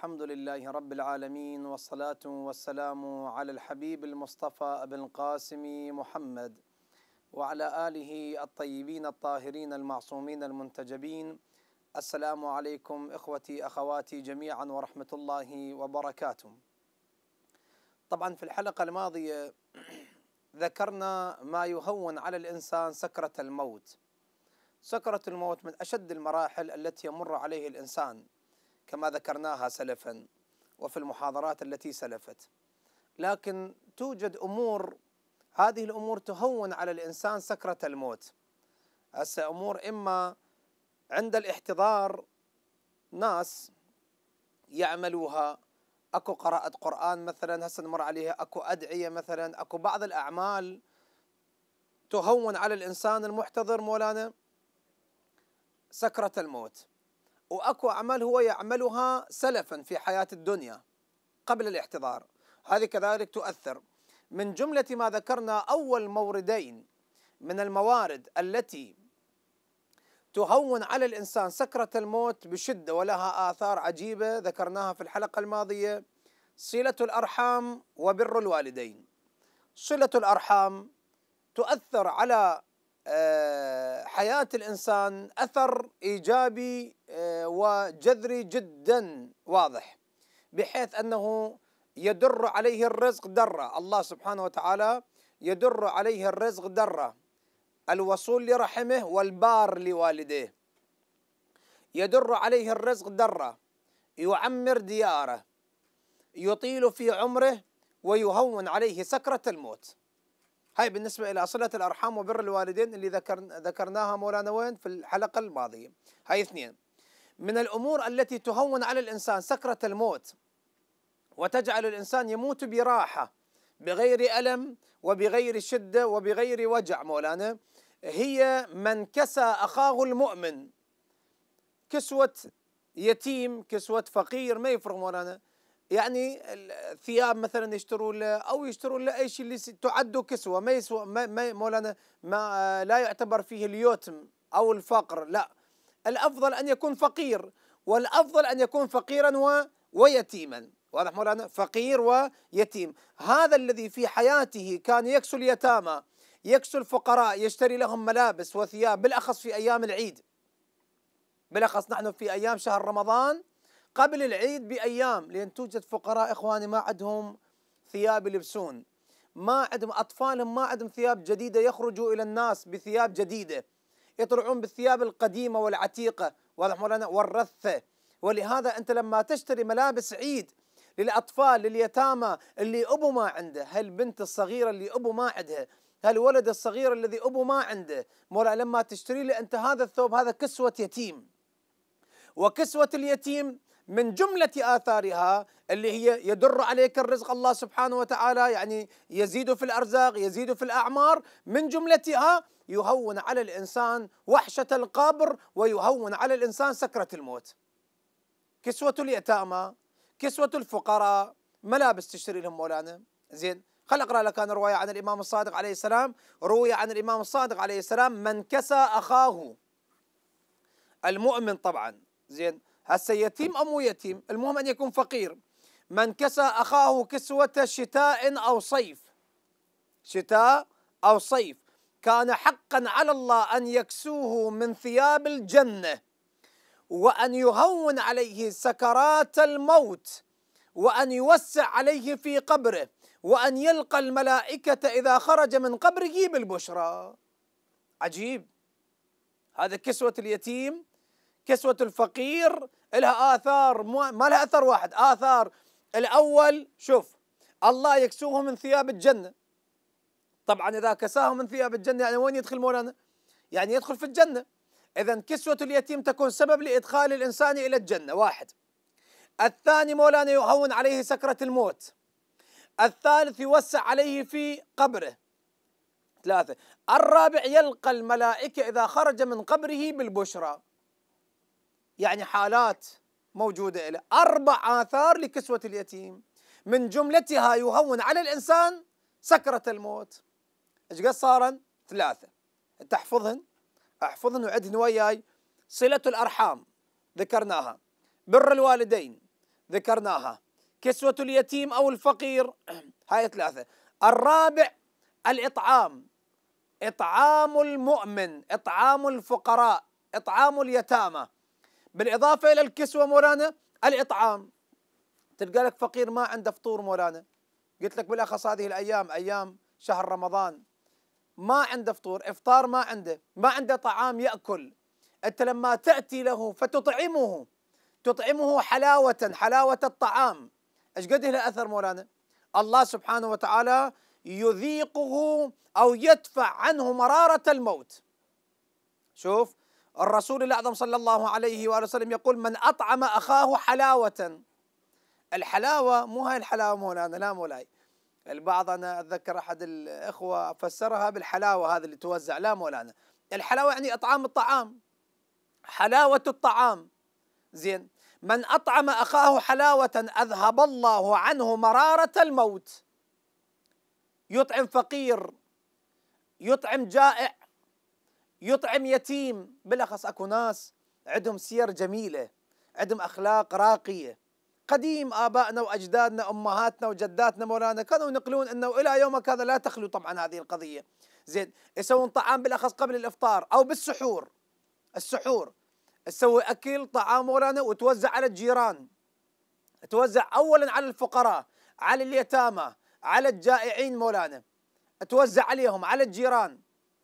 الحمد لله رب العالمين والصلاة والسلام على الحبيب المصطفى أبي القاسم محمد وعلى آله الطيبين الطاهرين المعصومين المنتجبين السلام عليكم إخوتي أخواتي جميعا ورحمة الله وبركاته طبعا في الحلقة الماضية ذكرنا ما يهون على الإنسان سكرة الموت سكرة الموت من أشد المراحل التي يمر عليه الإنسان كما ذكرناها سلفا وفي المحاضرات التي سلفت لكن توجد امور هذه الامور تهون على الانسان سكره الموت هسه امور اما عند الاحتضار ناس يعملوها اكو قراءة قرآن مثلا هسه نمر عليها اكو ادعية مثلا اكو بعض الاعمال تهون على الانسان المحتضر مولانا سكرة الموت واكو اعمال هو يعملها سلفا في حياه الدنيا قبل الاحتضار هذه كذلك تؤثر من جمله ما ذكرنا اول موردين من الموارد التي تهون على الانسان سكره الموت بشده ولها اثار عجيبه ذكرناها في الحلقه الماضيه صله الارحام وبر الوالدين صله الارحام تؤثر على آه، حياة الإنسان أثر إيجابي آه، وجذري جدا واضح بحيث أنه يدر عليه الرزق درة الله سبحانه وتعالى يدر عليه الرزق درة الوصول لرحمه والبار لوالديه يدر عليه الرزق درة يعمر دياره يطيل في عمره ويهون عليه سكرة الموت هاي بالنسبة إلى صلة الأرحام وبر الوالدين اللي ذكر ذكرناها مولانا وين في الحلقة الماضية هاي اثنين من الأمور التي تهون على الإنسان سكرة الموت وتجعل الإنسان يموت براحة بغير ألم وبغير شدة وبغير وجع مولانا هي من كسى أخاه المؤمن كسوة يتيم كسوة فقير ما يفرق مولانا يعني الثياب مثلا يشتروا له او يشتروا له اي شيء اللي تعد كسوه ما يسوى ما, ما مولانا ما آه، لا يعتبر فيه اليتم او الفقر لا الافضل ان يكون فقير والافضل ان يكون فقيرا و ويتيما واضح مولانا فقير ويتيم هذا الذي في حياته كان يكسو اليتامى يكسو الفقراء يشتري لهم ملابس وثياب بالاخص في ايام العيد بالاخص نحن في ايام شهر رمضان قبل العيد بايام لان توجد فقراء اخواني ما عندهم ثياب يلبسون ما عندهم اطفالهم ما عندهم ثياب جديده يخرجوا الى الناس بثياب جديده يطلعون بالثياب القديمه والعتيقه واضح مولانا والرثه ولهذا انت لما تشتري ملابس عيد للاطفال لليتامى اللي ابو ما عنده هالبنت الصغيره اللي ابو ما عندها هالولد الصغير الذي ابو ما عنده مولا لما تشتري له انت هذا الثوب هذا كسوه يتيم وكسوه اليتيم من جملة آثارها اللي هي يدر عليك الرزق الله سبحانه وتعالى يعني يزيد في الأرزاق يزيد في الأعمار من جملتها يهون على الإنسان وحشة القبر ويهون على الإنسان سكرة الموت كسوة اليتامى كسوة الفقراء ملابس تشتري لهم مولانا زين خل اقرا لك انا روايه عن الامام الصادق عليه السلام، روي عن الامام الصادق عليه السلام من كسى اخاه المؤمن طبعا، زين هسه يتيم أم يتيم المهم أن يكون فقير من كسى أخاه كسوة شتاء أو صيف شتاء أو صيف كان حقا على الله أن يكسوه من ثياب الجنة وأن يهون عليه سكرات الموت وأن يوسع عليه في قبره وأن يلقى الملائكة إذا خرج من قبره بالبشرى عجيب هذا كسوة اليتيم كسوة الفقير لها آثار ما لها أثر واحد آثار الأول شوف الله يكسوه من ثياب الجنة طبعا إذا كساه من ثياب الجنة يعني وين يدخل مولانا يعني يدخل في الجنة إذا كسوة اليتيم تكون سبب لإدخال الإنسان إلى الجنة واحد الثاني مولانا يهون عليه سكرة الموت الثالث يوسع عليه في قبره ثلاثة الرابع يلقى الملائكة إذا خرج من قبره بالبشرى يعني حالات موجودة إلى أربع آثار لكسوة اليتيم من جملتها يهون على الإنسان سكرة الموت ايش قد صارن؟ ثلاثة تحفظهن احفظهن وعدهن وياي صلة الأرحام ذكرناها بر الوالدين ذكرناها كسوة اليتيم أو الفقير هاي ثلاثة الرابع الإطعام إطعام المؤمن إطعام الفقراء إطعام اليتامى بالإضافة إلى الكسوة مولانا الإطعام تلقى لك فقير ما عنده فطور مولانا قلت لك بالأخص هذه الأيام أيام شهر رمضان ما عنده فطور إفطار ما عنده ما عنده طعام يأكل أنت لما تأتي له فتطعمه تطعمه حلاوة حلاوة الطعام ايش قد له اثر مولانا؟ الله سبحانه وتعالى يذيقه او يدفع عنه مرارة الموت. شوف الرسول الأعظم صلى الله عليه وآله وسلم يقول من أطعم أخاه حلاوة الحلاوة مو هاي الحلاوة مولانا لا مولاي البعض أنا أتذكر أحد الإخوة فسرها بالحلاوة هذه اللي توزع لا مولانا الحلاوة يعني إطعام الطعام حلاوة الطعام زين من أطعم أخاه حلاوة أذهب الله عنه مرارة الموت يطعم فقير يطعم جائع يطعم يتيم بالاخص اكو ناس عندهم سير جميله عندهم اخلاق راقيه قديم ابائنا واجدادنا امهاتنا وجداتنا مولانا كانوا ينقلون انه الى يومك هذا لا تخلو طبعا هذه القضيه زين يسوون طعام بالاخص قبل الافطار او بالسحور السحور تسوي اكل طعام مولانا وتوزع على الجيران توزع اولا على الفقراء على اليتامى على الجائعين مولانا توزع عليهم على الجيران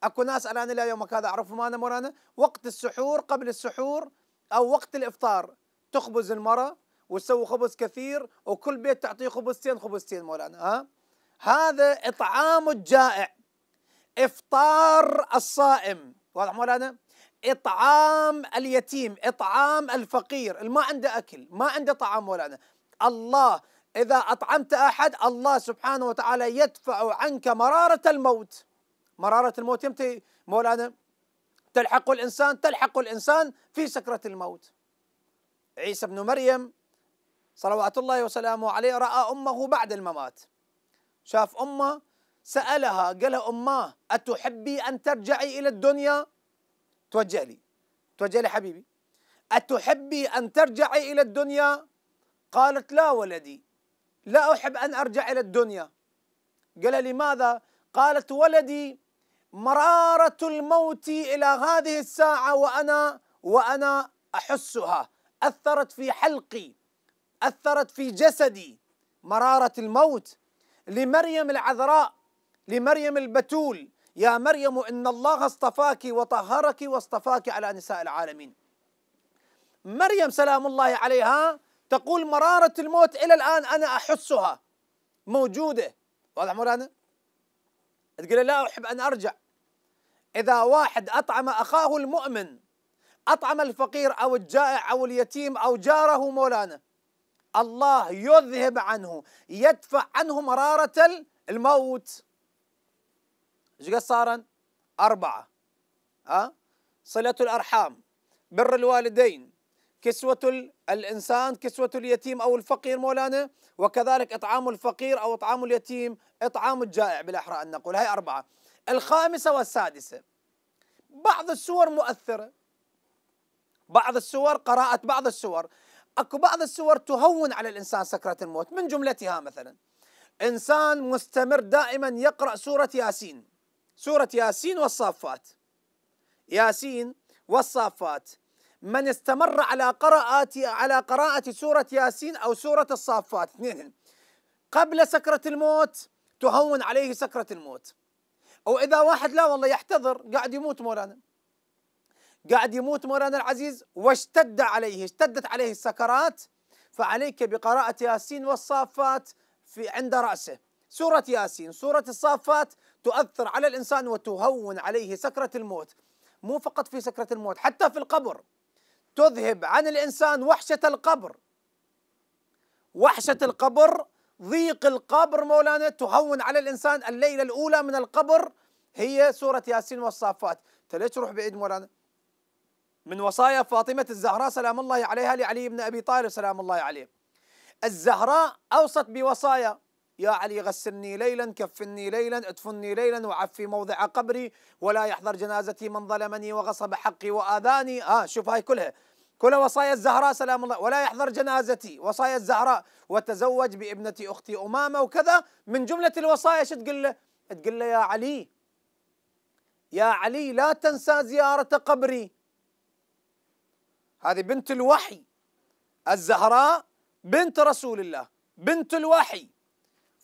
اكو ناس انا الى يومك هذا اعرفهم انا مولانا وقت السحور قبل السحور او وقت الافطار تخبز المراه وتسوي خبز كثير وكل بيت تعطيه خبزتين خبزتين مولانا ها هذا اطعام الجائع افطار الصائم واضح مولانا اطعام اليتيم اطعام الفقير اللي ما عنده اكل ما عنده طعام مولانا الله اذا اطعمت احد الله سبحانه وتعالى يدفع عنك مراره الموت مرارة الموت يمتى مولانا تلحق الإنسان تلحق الإنسان في سكرة الموت عيسى بن مريم صلوات الله وسلامه عليه رأى أمه بعد الممات شاف أمه سألها قال لها أماه أتحبي أن ترجعي إلى الدنيا توجه لي توجه لي حبيبي أتحبي أن ترجعي إلى الدنيا قالت لا ولدي لا أحب أن أرجع إلى الدنيا قال لماذا قالت ولدي مرارة الموت إلى هذه الساعة وأنا وأنا أحسها أثرت في حلقي أثرت في جسدي مرارة الموت لمريم العذراء لمريم البتول يا مريم إن الله اصطفاك وطهرك واصطفاك على نساء العالمين مريم سلام الله عليها تقول مرارة الموت إلى الآن أنا أحسها موجودة واضح مولانا؟ تقول له لا أحب أن أرجع إذا واحد أطعم أخاه المؤمن أطعم الفقير أو الجائع أو اليتيم أو جاره مولانا الله يذهب عنه يدفع عنه مرارة الموت ايش قد صار أربعة أه؟ صلة الأرحام بر الوالدين كسوة الإنسان كسوة اليتيم أو الفقير مولانا وكذلك إطعام الفقير أو إطعام اليتيم إطعام الجائع بالأحرى أن نقول هاي أربعة الخامسة والسادسة بعض السور مؤثرة بعض السور قراءة بعض السور اكو بعض السور تهون على الانسان سكرة الموت من جملتها مثلا انسان مستمر دائما يقرا سورة ياسين سورة ياسين والصافات ياسين والصافات من استمر على قراءة على قراءة سورة ياسين أو سورة الصافات اثنينهم قبل سكرة الموت تهون عليه سكرة الموت أو إذا واحد لا والله يحتضر قاعد يموت مولانا قاعد يموت مولانا العزيز واشتد عليه اشتدت عليه السكرات فعليك بقراءة ياسين والصافات في عند رأسه سورة ياسين سورة الصافات تؤثر على الإنسان وتهون عليه سكرة الموت مو فقط في سكرة الموت حتى في القبر تذهب عن الانسان وحشه القبر وحشه القبر ضيق القبر مولانا تهون على الانسان الليله الاولى من القبر هي سوره ياسين والصافات انت ليش تروح بعيد مولانا من وصايا فاطمه الزهراء سلام الله عليها لعلي بن ابي طالب سلام الله عليه الزهراء اوصت بوصايا يا علي غسلني ليلا كفني ليلا ادفني ليلا وعفي موضع قبري ولا يحضر جنازتي من ظلمني وغصب حقي واذاني اه شوف هاي كلها كلها وصايا الزهراء سلام الله ولا يحضر جنازتي وصايا الزهراء وتزوج بابنة اختي امامه وكذا من جمله الوصايا شو تقول له؟ تقول له يا علي يا علي لا تنسى زياره قبري هذه بنت الوحي الزهراء بنت رسول الله بنت الوحي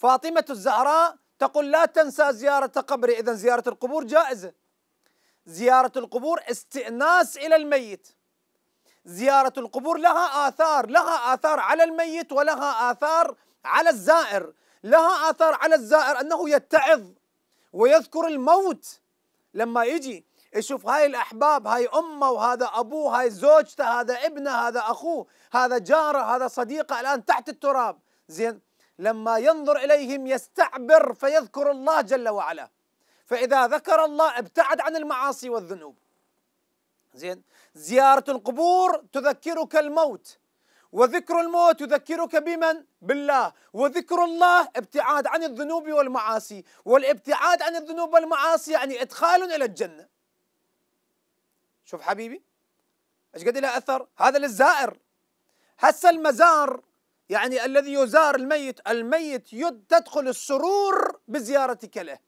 فاطمة الزهراء تقول لا تنسى زيارة قبري إذا زيارة القبور جائزة زيارة القبور استئناس إلى الميت زيارة القبور لها آثار لها آثار على الميت ولها آثار على الزائر لها آثار على الزائر أنه يتعظ ويذكر الموت لما يجي يشوف هاي الأحباب هاي أمه وهذا أبوه هاي زوجته هذا ابنه هذا أخوه هذا جاره هذا صديقه الآن تحت التراب زين لما ينظر إليهم يستعبر فيذكر الله جل وعلا فإذا ذكر الله ابتعد عن المعاصي والذنوب زين زيارة القبور تذكرك الموت وذكر الموت يذكرك بمن؟ بالله وذكر الله ابتعاد عن الذنوب والمعاصي والابتعاد عن الذنوب والمعاصي يعني إدخال إلى الجنة شوف حبيبي ايش قد له اثر هذا للزائر هسه المزار يعني الذي يزار الميت الميت تدخل السرور بزيارتك له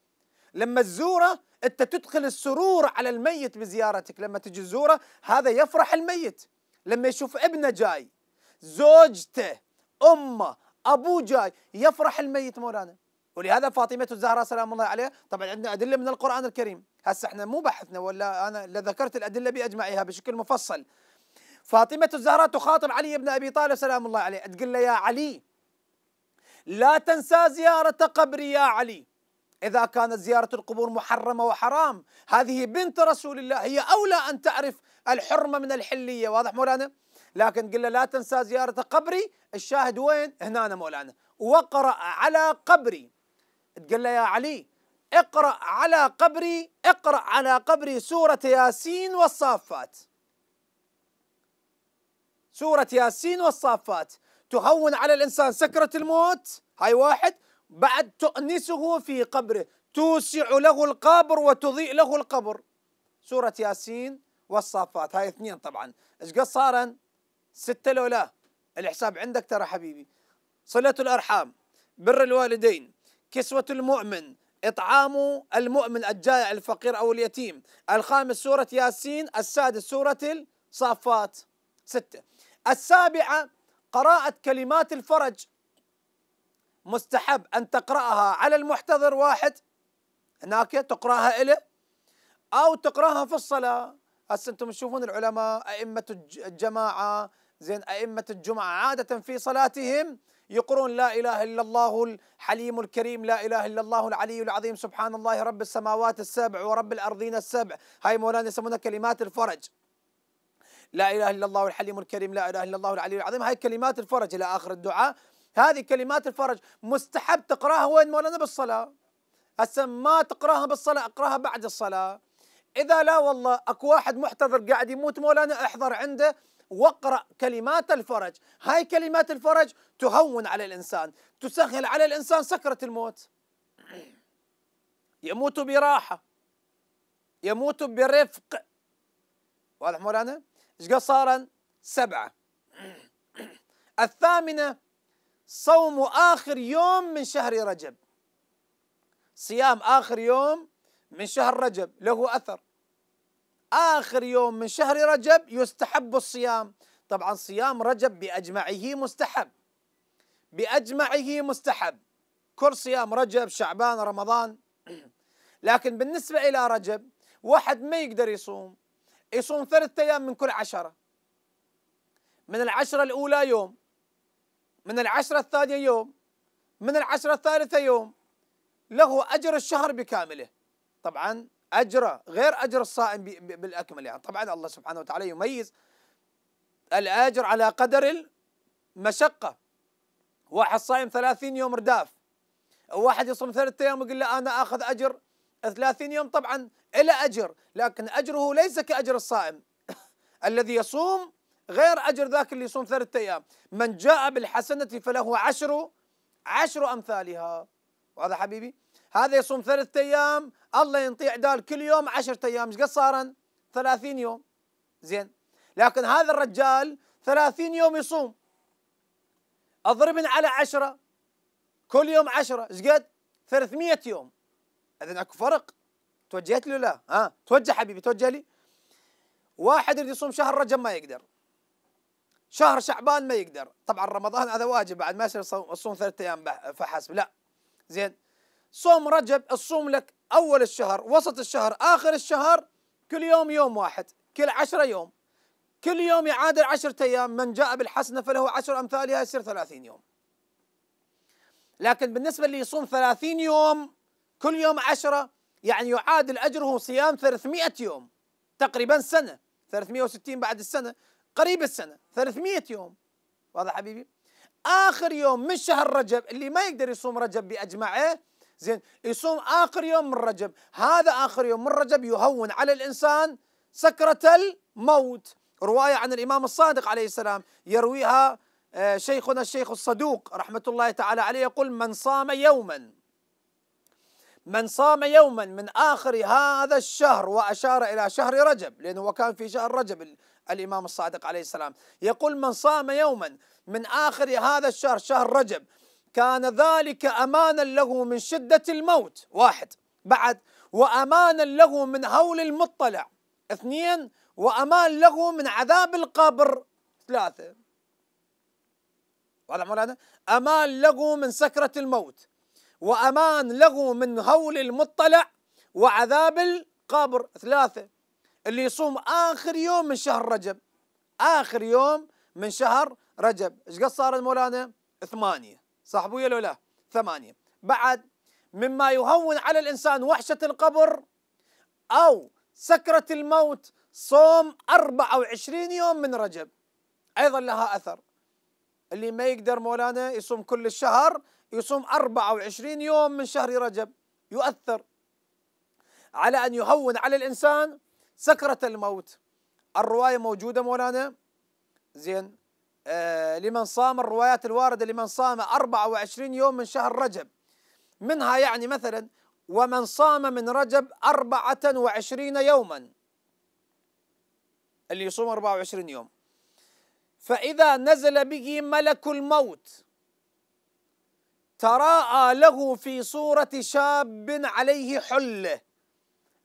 لما تزوره انت تدخل السرور على الميت بزيارتك لما تجي تزوره هذا يفرح الميت لما يشوف ابنه جاي زوجته امه ابوه جاي يفرح الميت مولانا ولهذا فاطمه الزهراء سلام الله عليها طبعا عندنا ادله من القران الكريم هسه احنا مو بحثنا ولا انا لذكرت الادله باجمعها بشكل مفصل فاطمة الزهراء تخاطب علي بن أبي طالب سلام الله عليه تقول له يا علي لا تنسى زيارة قبري يا علي إذا كانت زيارة القبور محرمة وحرام هذه بنت رسول الله هي أولى أن تعرف الحرمة من الحلية واضح مولانا لكن قل له لا تنسى زيارة قبري الشاهد وين هنا مولانا وقرأ على قبري تقول له يا علي اقرأ على قبري اقرأ على قبري سورة ياسين والصافات سورة ياسين والصافات تهون على الإنسان سكرة الموت هاي واحد بعد تؤنسه في قبره توسع له القبر وتضيء له القبر سورة ياسين والصافات هاي اثنين طبعا ايش قد صارن ستة لو لا الحساب عندك ترى حبيبي صلة الأرحام بر الوالدين كسوة المؤمن إطعام المؤمن الجائع الفقير أو اليتيم الخامس سورة ياسين السادس سورة الصافات ستة السابعة قراءة كلمات الفرج مستحب أن تقرأها على المحتضر واحد هناك تقرأها إليه أو تقرأها في الصلاة هسه أنتم تشوفون العلماء أئمة الجماعة زين أئمة الجمعة عادة في صلاتهم يقرون لا إله إلا الله الحليم الكريم لا إله إلا الله العلي العظيم سبحان الله رب السماوات السبع ورب الأرضين السبع هاي مولانا يسمونها كلمات الفرج لا اله الا الله الحليم الكريم لا اله الا الله العلي العظيم هاي كلمات الفرج الى اخر الدعاء هذه كلمات الفرج مستحب تقراها وين مولانا بالصلاه هسه ما تقراها بالصلاه اقراها بعد الصلاه اذا لا والله اكو واحد محتضر قاعد يموت مولانا احضر عنده واقرا كلمات الفرج هاي كلمات الفرج تهون على الانسان تسهل على الانسان سكره الموت يموت براحه يموت برفق واضح مولانا ايش قد صار؟ سبعة الثامنة صوم آخر يوم من شهر رجب صيام آخر يوم من شهر رجب له أثر آخر يوم من شهر رجب يستحب الصيام طبعا صيام رجب بأجمعه مستحب بأجمعه مستحب كل صيام رجب شعبان رمضان لكن بالنسبة إلى رجب واحد ما يقدر يصوم يصوم ثلاثة أيام من كل عشرة من العشرة الأولى يوم من العشرة الثانية يوم من العشرة الثالثة يوم له أجر الشهر بكامله طبعا أجره غير أجر الصائم بالأكمل يعني طبعا الله سبحانه وتعالى يميز الأجر على قدر المشقة واحد صائم ثلاثين يوم رداف واحد يصوم ثلاثة أيام ويقول له أنا آخذ أجر 30 يوم طبعا إلى أجر لكن أجره ليس كأجر الصائم الذي يصوم غير أجر ذاك اللي يصوم ثلاثة أيام من جاء بالحسنة فله عشر عشر أمثالها وهذا حبيبي هذا يصوم ثلاثة أيام الله ينطيع دال كل يوم عشرة أيام ايش قد صارن 30 يوم زين لكن هذا الرجال 30 يوم يصوم اضربن على عشرة كل يوم عشرة ايش قد 300 يوم اذا اكو فرق توجهت له لا ها توجه حبيبي توجه لي واحد يريد يصوم شهر رجب ما يقدر شهر شعبان ما يقدر طبعا رمضان هذا واجب بعد ما يصير الصوم ثلاثة ايام فحسب لا زين صوم رجب الصوم لك اول الشهر وسط الشهر اخر الشهر كل يوم يوم واحد كل عشرة يوم كل يوم يعادل عشرة ايام من جاء بالحسنه فله عشر امثالها يصير ثلاثين يوم لكن بالنسبه اللي يصوم ثلاثين يوم كل يوم عشرة يعني يعادل أجره صيام 300 يوم تقريبا سنة 360 بعد السنة قريب السنة 300 يوم واضح حبيبي آخر يوم من شهر رجب اللي ما يقدر يصوم رجب بأجمعه زين يصوم آخر يوم من رجب هذا آخر يوم من رجب يهون على الإنسان سكرة الموت رواية عن الإمام الصادق عليه السلام يرويها آه، شيخنا الشيخ الصدوق رحمة الله تعالى عليه يقول من صام يوما من صام يوما من آخر هذا الشهر وأشار إلى شهر رجب لأنه هو كان في شهر رجب الإمام الصادق عليه السلام يقول من صام يوما من آخر هذا الشهر شهر رجب كان ذلك أمانا له من شدة الموت واحد بعد وأمانا له من هول المطلع اثنين وأمان له من عذاب القبر ثلاثة واضح مولانا أمان له من سكرة الموت وأمان له من هول المطلع وعذاب القبر ثلاثة اللي يصوم آخر يوم من شهر رجب آخر يوم من شهر رجب إيش قد صار مولانا ثمانية صح ويا لو لا ثمانية بعد مما يهون على الإنسان وحشة القبر أو سكرة الموت صوم 24 يوم من رجب أيضا لها أثر اللي ما يقدر مولانا يصوم كل الشهر يصوم 24 يوم من شهر رجب يؤثر على أن يهون على الإنسان سكرة الموت الرواية موجودة مولانا زين آه لمن صام الروايات الواردة لمن صام 24 يوم من شهر رجب منها يعني مثلا ومن صام من رجب 24 يوما اللي يصوم 24 يوم فإذا نزل به ملك الموت تراءى له في صورة شاب عليه حلة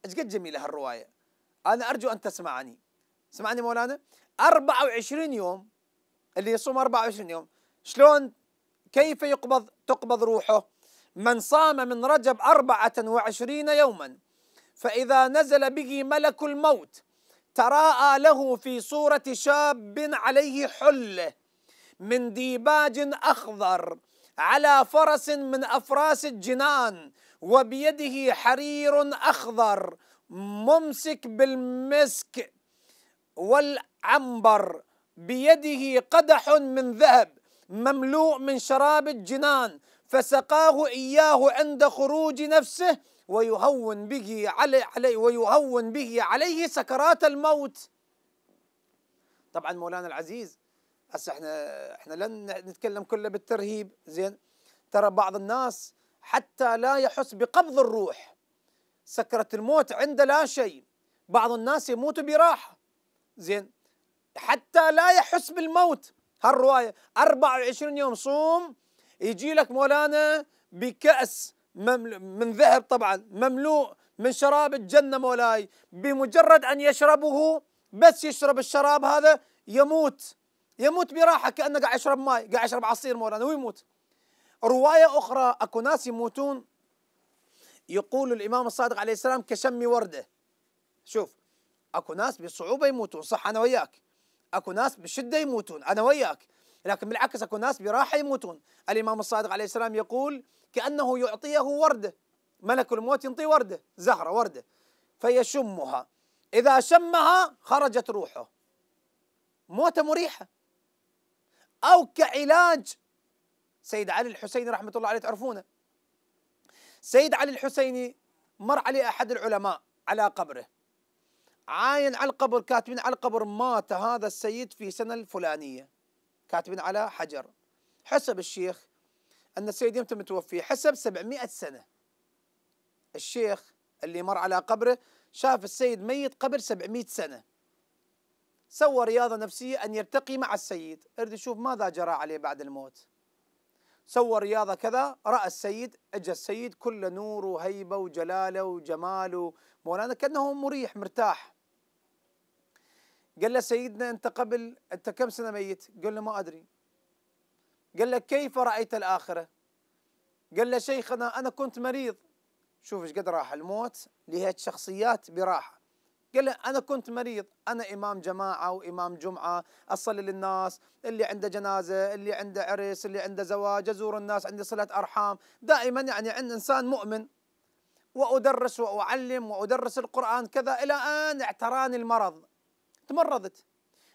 ايش قد جميلة هالرواية أنا أرجو أن تسمعني سمعني مولانا 24 يوم اللي يصوم 24 يوم شلون كيف يقبض تقبض روحه من صام من رجب 24 يوما فإذا نزل به ملك الموت تراءى له في صورة شاب عليه حلة من ديباج أخضر على فرس من افراس الجنان وبيده حرير اخضر ممسك بالمسك والعنبر بيده قدح من ذهب مملوء من شراب الجنان فسقاه اياه عند خروج نفسه ويهون به علي, علي ويهون به عليه سكرات الموت طبعا مولانا العزيز هسه احنا احنا لن نتكلم كله بالترهيب زين ترى بعض الناس حتى لا يحس بقبض الروح سكرة الموت عنده لا شيء بعض الناس يموت براحة زين حتى لا يحس بالموت هالرواية 24 يوم صوم يجي لك مولانا بكأس من ذهب طبعا مملوء من شراب الجنة مولاي بمجرد أن يشربه بس يشرب الشراب هذا يموت يموت براحة كأنه قاعد يشرب ماي قاعد يشرب عصير مولانا ويموت رواية أخرى أكو ناس يموتون يقول الإمام الصادق عليه السلام كشم وردة شوف أكو ناس بصعوبة يموتون صح أنا وياك أكو ناس بشدة يموتون أنا وياك لكن بالعكس أكو ناس براحة يموتون الإمام الصادق عليه السلام يقول كأنه يعطيه وردة ملك الموت ينطي وردة زهرة وردة فيشمها إذا شمها خرجت روحه موتة مريحة أو كعلاج سيد علي الحسيني رحمة الله عليه تعرفونه سيد علي الحسيني مر عليه أحد العلماء على قبره عاين على القبر كاتبين على القبر مات هذا السيد في سنة الفلانية كاتبين على حجر حسب الشيخ أن السيد يمتى متوفي حسب 700 سنة الشيخ اللي مر على قبره شاف السيد ميت قبل 700 سنة سوى رياضة نفسية أن يرتقي مع السيد اريد أشوف ماذا جرى عليه بعد الموت سوى رياضة كذا رأى السيد أجى السيد كل نور وهيبة وجلاله وجمال مولانا كأنه مريح مرتاح قال له سيدنا أنت قبل أنت كم سنة ميت قال له ما أدري قال له كيف رأيت الآخرة قال له شيخنا أنا كنت مريض شوف ايش قد راح الموت لهي الشخصيات براحة قال له أنا كنت مريض أنا إمام جماعة وإمام جمعة أصلي للناس اللي عنده جنازة اللي عنده عرس اللي عنده زواج أزور الناس عندي صلة أرحام دائما يعني عند إنسان مؤمن وأدرس وأعلم وأدرس القرآن كذا إلى أن اعتراني المرض تمرضت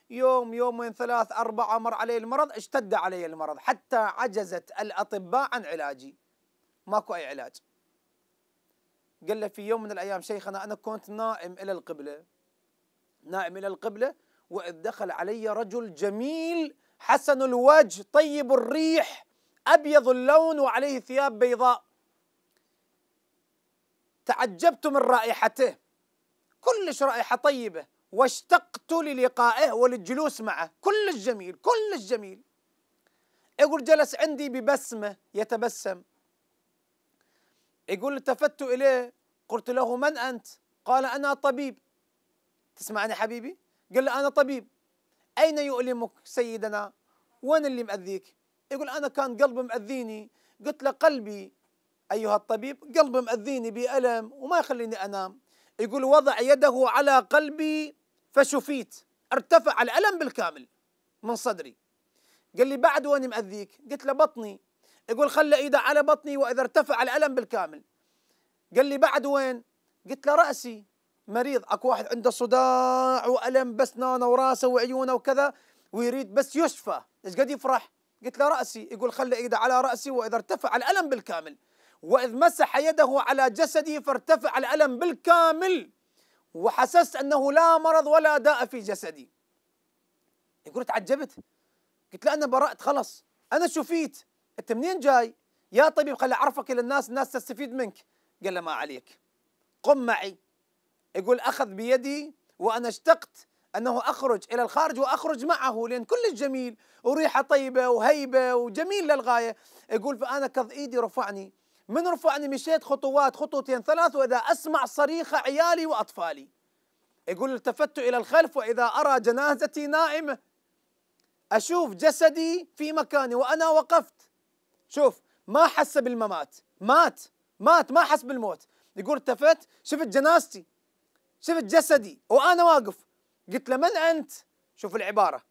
يوم يومين ثلاث أربعة مر علي المرض اشتد علي المرض حتى عجزت الأطباء عن علاجي ماكو أي علاج قال له في يوم من الأيام شيخنا أنا كنت نائم إلى القبلة نائم إلى القبلة وإذ دخل علي رجل جميل حسن الوجه طيب الريح أبيض اللون وعليه ثياب بيضاء تعجبت من رائحته كلش رائحة طيبة واشتقت للقائه وللجلوس معه كلش جميل كلش جميل يقول جلس عندي ببسمة يتبسم يقول التفت إليه قلت له من أنت قال أنا طبيب تسمعني حبيبي قال له أنا طبيب أين يؤلمك سيدنا وين اللي مأذيك يقول أنا كان قلبي مأذيني قلت له قلبي أيها الطبيب قلبي مأذيني بألم وما يخليني أنام يقول وضع يده على قلبي فشفيت ارتفع الألم بالكامل من صدري قال لي بعد وين مأذيك قلت له بطني يقول خلى ايده على بطني واذا ارتفع الالم بالكامل قال لي بعد وين قلت له راسي مريض اكو واحد عنده صداع والم بس وراسه وعيونه وكذا ويريد بس يشفى ايش قد يفرح قلت له راسي يقول خلى ايده على راسي واذا ارتفع الالم بالكامل واذ مسح يده على جسدي فارتفع الالم بالكامل وحسست انه لا مرض ولا داء في جسدي يقول تعجبت قلت له انا برأت خلص انا شفيت انت منين جاي يا طبيب خلي اعرفك الى الناس الناس تستفيد منك قال له ما عليك قم معي يقول اخذ بيدي وانا اشتقت انه اخرج الى الخارج واخرج معه لان كلش جميل وريحه طيبه وهيبه وجميل للغايه يقول فانا كظ ايدي رفعني من رفعني مشيت خطوات خطوتين ثلاث واذا اسمع صريخ عيالي واطفالي يقول التفت الى الخلف واذا ارى جنازتي نائمه اشوف جسدي في مكاني وانا وقفت شوف ما حس بالممات مات مات ما حس بالموت يقول التفت شفت جنازتي شفت جسدي وانا واقف قلت له من انت شوف العباره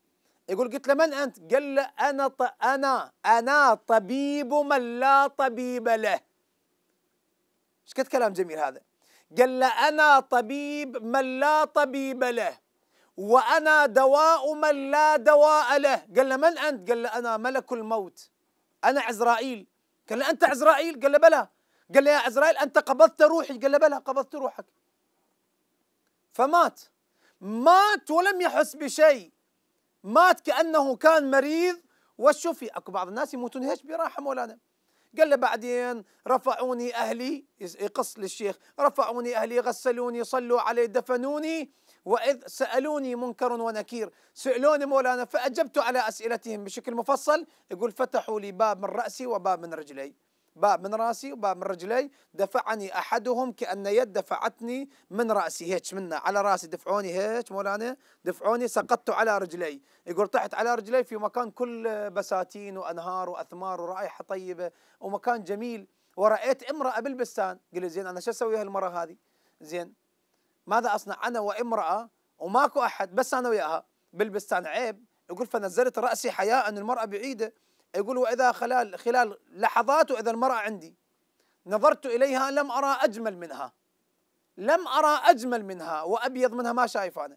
يقول قلت له من انت قال له انا ط... انا انا طبيب من لا طبيب له ايش قد كلام جميل هذا قال له انا طبيب من لا طبيب له وانا دواء من لا دواء له قال له من انت قال له انا ملك الموت انا عزرائيل قال له انت عزرائيل قال له بلى قال له يا عزرائيل انت قبضت روحي قال له بلى قبضت روحك فمات مات ولم يحس بشيء مات كانه كان مريض وشفي اكو بعض الناس يموتون هيك براحه مولانا قال له بعدين رفعوني اهلي يقص للشيخ رفعوني اهلي غسلوني صلوا علي دفنوني وإذ سألوني منكر ونكير سألوني مولانا فأجبت على أسئلتهم بشكل مفصل يقول فتحوا لي باب من رأسي وباب من رجلي باب من راسي وباب من رجلي دفعني احدهم كان يد دفعتني من راسي هيك منا على راسي دفعوني هيك مولانا دفعوني سقطت على رجلي يقول طحت على رجلي في مكان كل بساتين وانهار واثمار ورائحه طيبه ومكان جميل ورايت امراه بالبستان قلت زين انا شو اسوي هالمره هذه زين ماذا اصنع انا وامراه وماكو احد بس انا وياها بالبستان عيب يقول فنزلت راسي حياء ان المراه بعيده يقول واذا خلال خلال لحظات واذا المراه عندي نظرت اليها لم ارى اجمل منها لم ارى اجمل منها وابيض منها ما شايف انا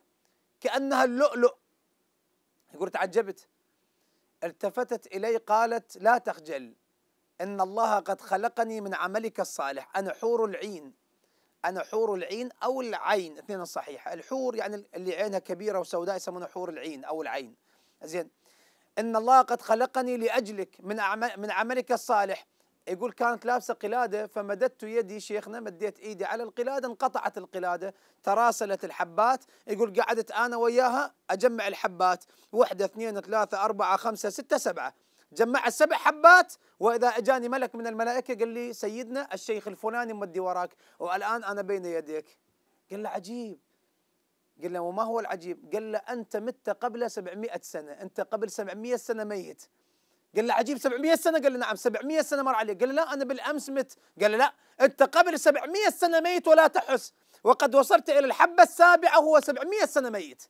كانها اللؤلؤ يقول تعجبت التفتت الي قالت لا تخجل ان الله قد خلقني من عملك الصالح انا حور العين أنا حور العين أو العين اثنين الصحيح الحور يعني اللي عينها كبيرة وسوداء يسمونها حور العين أو العين زين إن الله قد خلقني لأجلك من أعمل من عملك الصالح يقول كانت لابسه قلاده فمددت يدي شيخنا مديت ايدي على القلاده انقطعت القلاده تراسلت الحبات يقول قعدت انا وياها اجمع الحبات واحده اثنين ثلاثه اربعه خمسه سته سبعه جمع السبع حبات واذا اجاني ملك من الملائكه قال لي سيدنا الشيخ الفلاني مودي وراك والان انا بين يديك قال له عجيب قال له وما هو العجيب قال له انت مت قبل 700 سنه انت قبل 700 سنه ميت قال له عجيب 700 سنه قال له نعم 700 سنه مر عليك قال له لا انا بالامس مت قال له لا انت قبل 700 سنه ميت ولا تحس وقد وصلت الى الحبه السابعه وهو 700 سنه ميت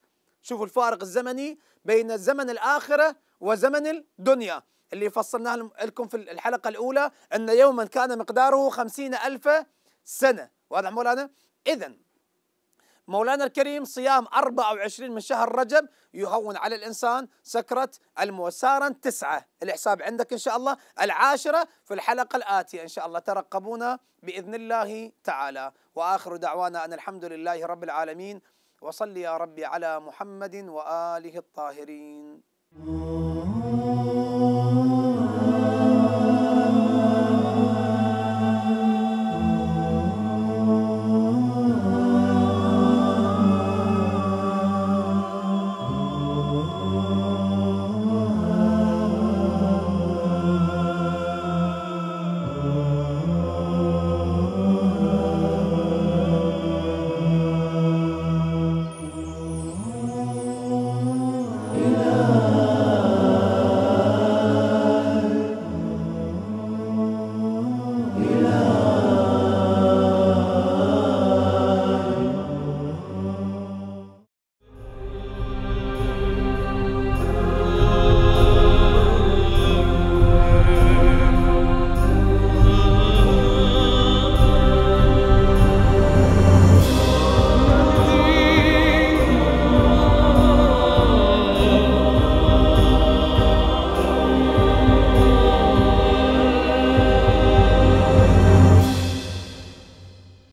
شوفوا الفارق الزمني بين الزمن الآخرة وزمن الدنيا اللي فصلناه لكم في الحلقة الأولى أن يوما كان مقداره خمسين ألف سنة واضح مولانا إذا مولانا الكريم صيام 24 من شهر رجب يهون على الإنسان سكرة الموت تسعة الحساب عندك إن شاء الله العاشرة في الحلقة الآتية إن شاء الله ترقبونا بإذن الله تعالى وآخر دعوانا أن الحمد لله رب العالمين وصل يا رب على محمد وآله الطاهرين